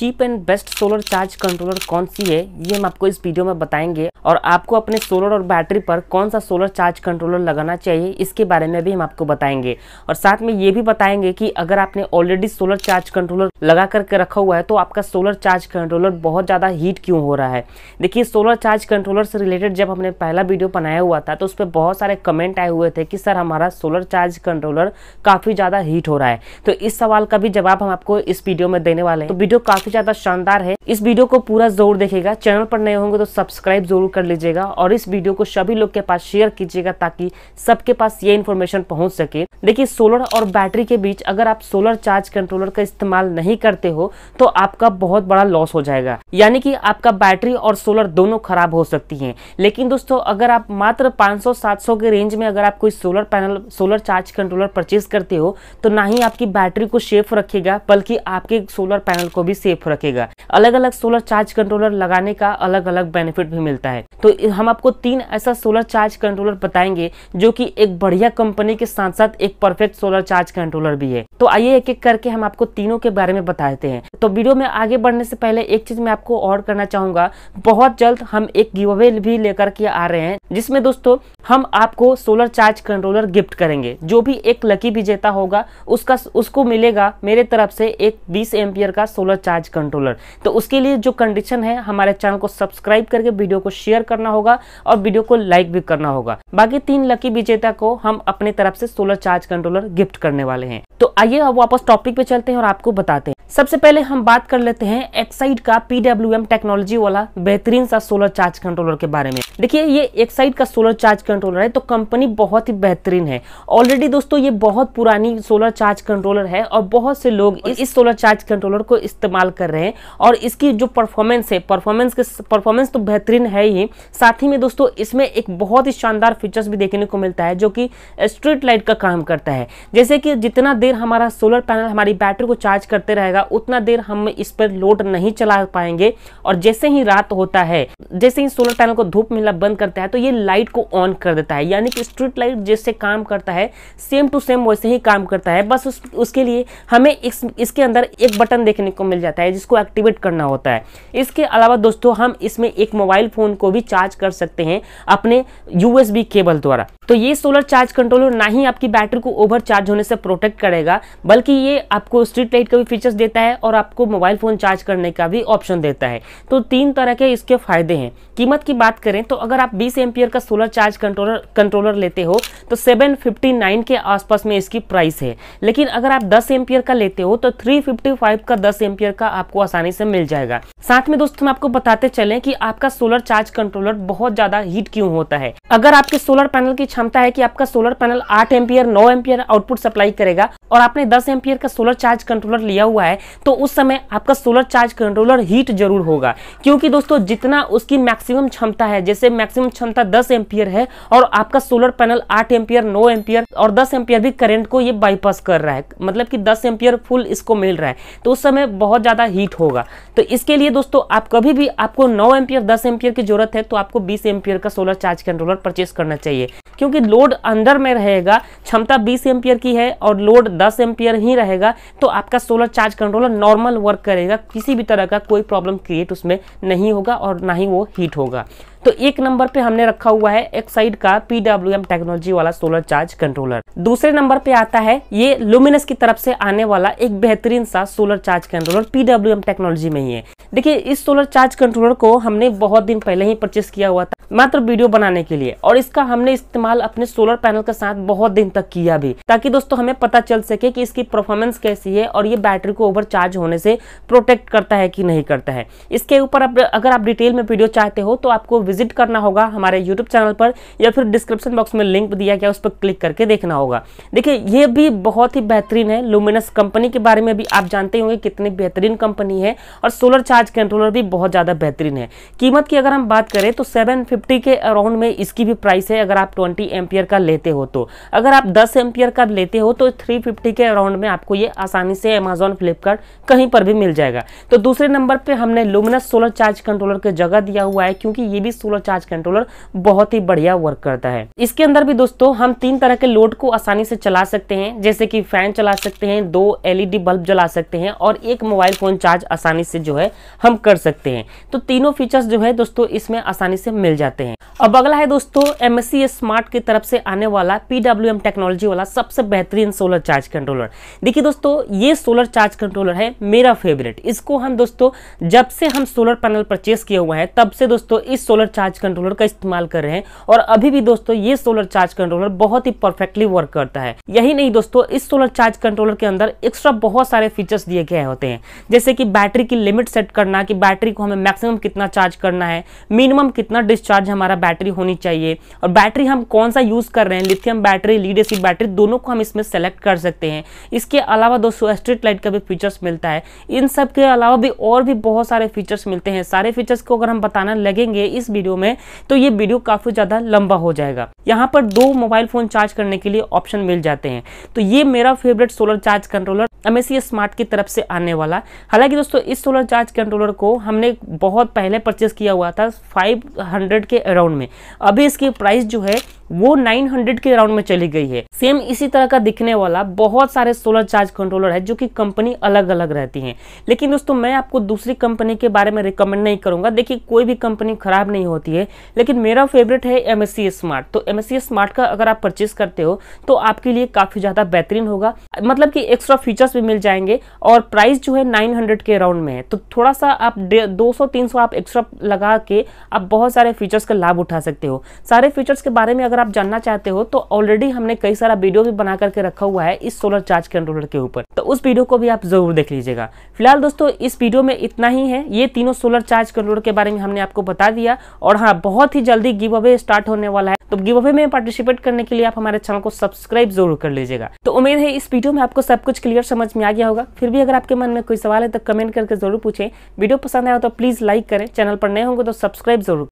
cheap and best solar charge controller कौन सी है ये हम आपको इस वीडियो में बताएंगे और आपको अपने सोलर और बैटरी पर कौन सा सोलर चार्ज कंट्रोलर लगाना चाहिए इसके बारे में भी हम आपको बताएंगे और साथ में ये भी बताएंगे कि अगर आपने ऑलरेडी सोलर चार्ज कंट्रोलर लगा करके रखा हुआ है तो आपका सोलर चार्ज कंट्रोलर बहुत ज़्यादा हीट क्यों हो रहा है देखिए सोलर चार्ज कंट्रोलर से रिलेटेड जब हमने पहला वीडियो बनाया हुआ था तो उस पर बहुत सारे कमेंट आए हुए थे कि सर हमारा सोलर चार्ज कंट्रोलर काफ़ी ज़्यादा हीट हो रहा है तो इस सवाल का भी जवाब हम आपको इस वीडियो में देने वाले हैं तो वीडियो काफ़ी काफी ज्यादा शानदार है इस वीडियो को पूरा जरूर देखेगा चैनल पर नए होंगे तो सब्सक्राइब जरूर कर लीजिएगा और इस वीडियो को सभी लोग के पास शेयर कीजिएगा ताकि सबके पास ये इन्फॉर्मेशन पहुंच सके देखिए सोलर और बैटरी के बीच अगर आप सोलर चार्ज कंट्रोलर का इस्तेमाल नहीं करते हो तो आपका बहुत बड़ा लॉस हो जाएगा यानी कि आपका बैटरी और सोलर दोनों खराब हो सकती हैं लेकिन दोस्तों अगर आप मात्र 500-700 के रेंज में अगर आप कोई solar panel solar charge controller purchase करते हो तो ना ही आपकी बैटरी को सेफ रखेगा बल्कि आपके सोलर पैनल को भी सेफ सेफ रखेगा अलग अलग सोलर चार्ज कंट्रोलर लगाने का अलग अलग बेनिफिट भी मिलता है तो हम आपको तीन ऐसा सोलर चार्ज कंट्रोलर बताएंगे जो कि एक बढ़िया कंपनी के साथ साथ एक परफेक्ट सोलर चार्ज कंट्रोलर भी है तो आइए एक एक करके हम आपको तीनों के बारे में बताते हैं तो वीडियो में आगे बढ़ने से पहले एक चीज मैं आपको और करना चाहूंगा बहुत जल्द हम एक गिव अवे भी लेकर के आ रहे हैं जिसमें दोस्तों हम आपको सोलर चार्ज कंट्रोलर गिफ्ट करेंगे जो भी एक लकी विजेता होगा उसका उसको मिलेगा मेरे तरफ से एक बीस एम्पियर का सोलर चार्ज कंट्रोलर तो उसके लिए जो कंडीशन है हमारे चैनल को सब्सक्राइब करके वीडियो को शेयर करना होगा और वीडियो को लाइक भी करना होगा बाकी तीन लकी विजेता को हम अपने तरफ से सोलर चार्ज कंट्रोलर गिफ्ट करने वाले हैं तो आइए वापस टॉपिक पे चलते हैं और आपको बताते हैं सबसे पहले हम बात कर लेते हैं एक्साइड का पीडब्ल्यूएम टेक्नोलॉजी वाला बेहतरीन सा सोलर चार्ज कंट्रोलर के बारे में देखिए ये एक्साइड का सोलर चार्ज कंट्रोलर है तो कंपनी बहुत ही बेहतरीन है ऑलरेडी दोस्तों ये बहुत पुरानी सोलर चार्ज कंट्रोलर है और बहुत से लोग इस सोलर चार्ज कंट्रोलर को इस्तेमाल इस्तेमाल कर रहे हैं और इसकी जो परफॉर्मेंस है परफॉर्मेंस के परफॉर्मेंस तो बेहतरीन है ही साथ ही में दोस्तों इसमें एक बहुत ही शानदार फीचर्स भी देखने को मिलता है जो कि स्ट्रीट लाइट का काम करता है जैसे कि जितना देर हमारा सोलर पैनल हमारी बैटरी को चार्ज करते रहेगा उतना देर हम इस पर लोड नहीं चला पाएंगे और जैसे ही रात होता है जैसे ही सोलर पैनल को धूप मिलना बंद करता है तो ये लाइट को ऑन कर देता है यानी कि स्ट्रीट लाइट जैसे काम करता है सेम टू सेम वैसे ही काम करता है बस उस, उसके लिए हमें इस, इसके अंदर एक बटन देखने को मिल जाता है जाता है जिसको एक्टिवेट करना होता है इसके अलावा दोस्तों हम इसमें एक मोबाइल फ़ोन को भी चार्ज कर सकते हैं अपने यूएसबी केबल द्वारा तो ये सोलर चार्ज कंट्रोलर ना ही आपकी बैटरी को ओवर चार्ज होने से प्रोटेक्ट करेगा बल्कि ये आपको स्ट्रीट लाइट का भी फीचर्स देता है और आपको मोबाइल फ़ोन चार्ज करने का भी ऑप्शन देता है तो तीन तरह के इसके फ़ायदे हैं कीमत की बात करें तो अगर आप बीस एम्पियर का सोलर चार्ज कंट्रोलर कंट्रोलर लेते हो तो 759 के आसपास में इसकी प्राइस है लेकिन अगर आप 10 एम्पियर का लेते हो तो 355 का 10 एम्पियर का आपको आसानी से मिल जाएगा साथ में दोस्तों आपको बताते चले की आपका सोलर चार्ज कंट्रोलर बहुत ज्यादा हीट क्यूँ होता है अगर आपके सोलर पैनल की क्षमता है की आपका सोलर पैनल आठ एम्पियर नौ एम्पियर आउटपुट सप्लाई करेगा और आपने दस एम्पियर का सोलर चार्ज कंट्रोलर लिया हुआ है तो उस समय आपका सोलर चार्ज कंट्रोलर हीट जरूर होगा क्योंकि दोस्तों जितना उसकी मैक्सिमम क्षमता है जैसे मैक्सिमम क्षमता 10 एम्पियर है और आपका सोलर पैनल आठ एम्पियर नौ एम्पियर और दस एम्पियर भी करंट को ये बाईपास कर रहा है मतलब कि दस एम्पियर फुल इसको मिल रहा है तो उस समय बहुत ज़्यादा हीट होगा तो इसके लिए दोस्तों आप कभी भी आपको नौ एम्पियर दस एम्पियर की जरूरत है तो आपको बीस एम्पियर का सोलर चार्ज कंट्रोलर परचेस करना चाहिए क्योंकि लोड अंदर में रहेगा क्षमता 20 एम्पियर की है और लोड 10 एम्पियर ही रहेगा तो आपका solar charge controller normal work करेगा किसी भी तरह का कोई प्रॉब्लम क्रिएट उसमें नहीं होगा और ना ही वो हीट होगा तो एक नंबर पे हमने रखा हुआ है एक साइड का पीडब्ल्यूएम टेक्नोलॉजी वाला सोलर चार्ज कंट्रोलर दूसरे नंबर पे आता है ये लुमिनस की तरफ से आने वाला एक बेहतरीन सा solar charge controller PWM technology में ही है देखिए इस सोलर चार्ज कंट्रोलर को हमने बहुत दिन पहले ही परचेस किया हुआ था मात्र वीडियो बनाने के लिए और इसका हमने इस्तेमाल अपने सोलर पैनल के साथ बहुत दिन तक किया भी ताकि दोस्तों हमें पता चल सके कि इसकी परफॉर्मेंस कैसी है और ये बैटरी को ओवर चार्ज होने से प्रोटेक्ट करता है कि नहीं करता है इसके ऊपर अगर आप डिटेल में वीडियो चाहते हो तो आपको विजिट करना होगा हमारे यूट्यूब चैनल पर या फिर डिस्क्रिप्शन बॉक्स में लिंक दिया गया उस पर क्लिक करके देखना होगा देखिए ये भी बहुत ही बेहतरीन है लुमिनस कंपनी के बारे में भी आप जानते होंगे कितनी बेहतरीन कंपनी है और सोलर चार्ज कंट्रोलर भी बहुत ज़्यादा बेहतरीन है कीमत की अगर हम बात करें तो सेवन के अराउंड में इसकी भी प्राइस है अगर आप ट्वेंटी एमपियर का लेते हो तो अगर आप दस एमपियर का लेते हो तो थ्री के अराउंड में आपको ये आसानी से अमेजोन फ्लिपकार्ट कहीं पर भी मिल जाएगा तो दूसरे नंबर पर हमने लुमिनस सोलर चार्ज कंट्रोलर की जगह दिया हुआ है क्योंकि ये भी सोलर चार्ज कंट्रोलर बहुत ही बढ़िया वर्क करता है इसके अंदर भी दोस्तों हम तीन तरह के लोड को आसानी से चला सकते हैं जैसे कि फैन चला सकते हैं दो एलईडी बल्ब जला सकते हैं और एक मोबाइल फोन चार्ज आसानी से जो है हम कर सकते हैं तो तीनों फीचर्स जो है दोस्तों इसमें आसानी से मिल जाते हैं अब अगला है दोस्तों एम स्मार्ट की तरफ से आने वाला पी टेक्नोलॉजी वाला सबसे बेहतरीन सोलर चार्ज कंट्रोलर देखिए दोस्तों ये सोलर चार्ज कंट्रोलर है मेरा फेवरेट इसको हम दोस्तों जब से हम सोलर पैनल परचेस किया हुआ है तब से दोस्तों इस सोलर चार्ज कंट्रोलर का इस्तेमाल कर रहे हैं और अभी भी दोस्तों ये सोलर चार्ज कंट्रोलर बहुत ही परफेक्टली वर्क करता है यही नहीं दोस्तों इस सोलर चार्ज कंट्रोलर के अंदर एक्स्ट्रा बहुत सारे फीचर्स दिए गए होते हैं जैसे कि बैटरी की लिमिट सेट करना कि बैटरी को हमें मैक्सिमम कितना चार्ज करना है मिनिमम कितना डिस्चार्ज हमारा बैटरी होनी चाहिए और बैटरी हम कौन सा यूज़ कर रहे हैं lithium battery lead acid battery दोनों को हम इसमें सेलेक्ट कर सकते हैं इसके अलावा दोस्तों स्ट्रीट लाइट का भी फीचर्स मिलता है इन सब के अलावा भी और भी बहुत सारे फीचर्स मिलते हैं सारे फीचर्स को अगर हम बताना लगेंगे इस वीडियो में तो ये वीडियो काफ़ी ज़्यादा लंबा हो जाएगा यहाँ पर दो मोबाइल फ़ोन चार्ज करने के लिए ऑप्शन मिल जाते हैं तो ये मेरा favourite solar charge controller MSC Smart की तरफ से आने वाला हालांकि दोस्तों इस सोलर चार्ज कंट्रोलर को हमने बहुत पहले परचेस किया हुआ था 500 के अराउंड में में अभी इसकी प्राइस जो है वो 900 के राउंड में चली गई है सेम इसी तरह का दिखने वाला बहुत सारे सोलर चार्ज कंट्रोलर है जो कि कंपनी अलग अलग रहती हैं लेकिन दोस्तों मैं आपको दूसरी कंपनी के बारे में रिकमेंड नहीं करूंगा देखिए कोई भी कंपनी खराब नहीं होती है लेकिन मेरा फेवरेट है एम स्मार्ट तो एम स्मार्ट का अगर आप परचेस करते हो तो आपके लिए काफ़ी ज़्यादा बेहतरीन होगा मतलब की एक्स्ट्रा फीचर्स भी मिल जाएंगे और प्राइस जो है नाइन के राउंड में है तो थोड़ा सा आप दो सौ आप एक्स्ट्रा लगा के आप बहुत सारे फीचर्स का लाभ उठा उठा सकते हो सारे फीचर्स के बारे में अगर आप जानना चाहते हो तो ऑलरेडी हमने कई सारा वीडियो भी बना करके रखा हुआ है इस सोलर चार्ज कंट्रोलर के ऊपर तो उस वीडियो को भी आप जरूर देख लीजिएगा फिलहाल दोस्तों इस वीडियो में इतना ही है ये तीनों सोलर चार्ज कंट्रोलर के बारे में हमने आपको बता दिया और हाँ बहुत ही जल्दी गिव अवे स्टार्ट होने वाला है तो गिव अवे में पार्टिसिपेट करने के लिए आप हमारे चैनल को सब्सक्राइब जरूर कर लीजिएगा तो उम्मीद है इस वीडियो में आपको सब कुछ क्लियर समझ में आ गया होगा फिर भी अगर आपके मन में कोई सवाल है तो कमेंट करके जरूर पूछें वीडियो पसंद आया तो प्लीज लाइक करें चैनल पर नए होंगे तो सब्सक्राइब जरूर